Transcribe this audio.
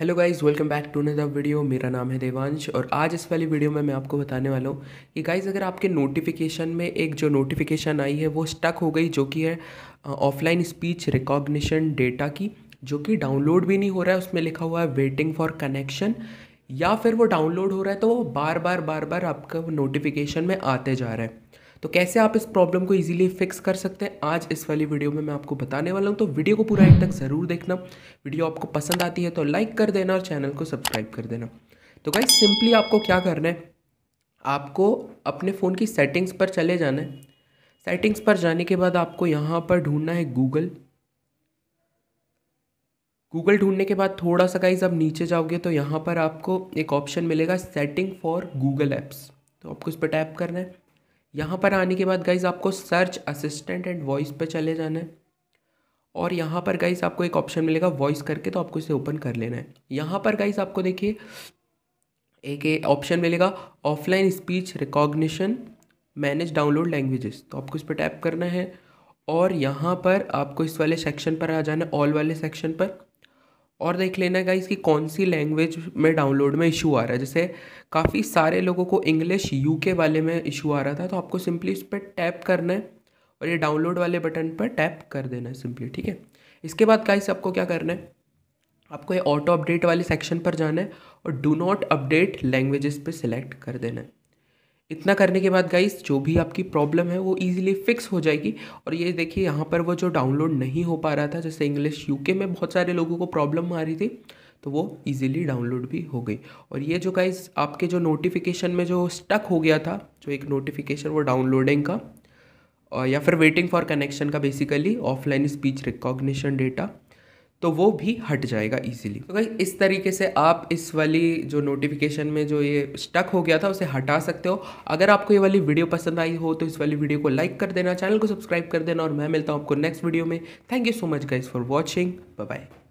hello guys welcome back to another video मेरा नाम है देवांश और आज इस वाली वीडियो में मैं आपको बताने वाला हूँ कि गाइस अगर आपके नोटिफिकेशन में एक जो नोटिफिकेशन आई है वो स्टक हो गई जो कि है ऑफलाइन स्पीच रिकॉग्निशन डेटा की जो कि डाउनलोड भी नहीं हो रहा है उसमें लिखा हुआ है वेटिंग फॉर कनेक्शन या फिर वो डाउनलोड हो रहा है तो वो बार बार बार बार आपका नोटिफिकेशन में आते जा रहा है तो कैसे आप इस प्रॉब्लम को ईजिली फिक्स कर सकते हैं आज इस वाली वीडियो में मैं आपको बताने वाला हूँ तो वीडियो को पूरा एंड तक ज़रूर देखना वीडियो आपको पसंद आती है तो लाइक कर देना और चैनल को सब्सक्राइब कर देना तो गाइज सिंपली आपको क्या करना है आपको अपने फ़ोन की सेटिंग्स पर चले जाना है सेटिंग्स पर जाने के बाद आपको यहाँ पर ढूंढना है गूगल गूगल ढूंढने के बाद थोड़ा सा गाइज आप नीचे जाओगे तो यहाँ पर आपको एक ऑप्शन मिलेगा सेटिंग फॉर गूगल ऐप्स तो आपको इस पर टैप करना है यहाँ पर आने के बाद गाइज़ आपको सर्च असिस्टेंट एंड वॉइस पे चले जाना है और यहाँ पर गाइज़ आपको एक ऑप्शन मिलेगा वॉइस करके तो आपको इसे ओपन कर लेना है यहाँ पर गाइज़ आपको देखिए एक ऑप्शन मिलेगा offline speech recognition manage download languages तो आपको इस पर टैप करना है और यहाँ पर आपको इस वाले सेक्शन पर आ जाना ऑल वाले सेक्शन पर और देख लेना गाइस कि कौन सी लैंग्वेज में डाउनलोड में इशू आ रहा है जैसे काफ़ी सारे लोगों को इंग्लिश यूके वाले में इशू आ रहा था तो आपको सिंपली इस पर टैप करना है और ये डाउनलोड वाले बटन पर टैप कर देना है सिंपली ठीक है इसके बाद गाइस आपको क्या करना है आपको ये ऑटो अपडेट वाले सेक्शन पर जाना है और डू नॉट अपडेट लैंग्वेजेस पे सिलेक्ट कर देना है इतना करने के बाद गाइस जो भी आपकी प्रॉब्लम है वो ईजिली फिक्स हो जाएगी और ये देखिए यहाँ पर वो जो डाउनलोड नहीं हो पा रहा था जैसे इंग्लिश यूके में बहुत सारे लोगों को प्रॉब्लम आ रही थी तो वो इजीली डाउनलोड भी हो गई और ये जो गाइस आपके जो नोटिफिकेशन में जो स्टक हो गया था जो एक नोटिफिकेशन वो डाउनलोडिंग का या फिर वेटिंग फॉर कनेक्शन का basically offline speech recognition data तो वो भी हट जाएगा ईजिली तो भाई इस तरीके से आप इस वाली जो नोटिफिकेशन में जो ये स्टक हो गया था उसे हटा सकते हो अगर आपको ये वाली वीडियो पसंद आई हो तो इस वाली वीडियो को लाइक कर देना चैनल को सब्सक्राइब कर देना और मैं मिलता हूँ आपको नेक्स्ट वीडियो में thank you so much guys for watching bye